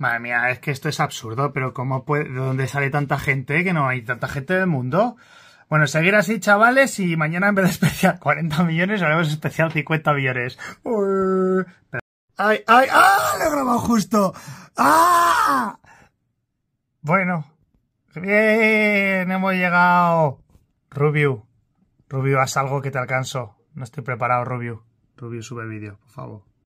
Madre mía, es que esto es absurdo, pero ¿cómo puede, de dónde sale tanta gente que no hay tanta gente del mundo? Bueno, seguir así, chavales, y mañana en vez de especial 40 millones, haremos especial 50 millones. ay, ¡Ay, ay, ah! Lo he grabado justo. ¡Ah! Bueno. Bien, hemos llegado. Rubio. Rubio, haz algo que te alcanzo. No estoy preparado, Rubio. Rubio, sube vídeo, por favor.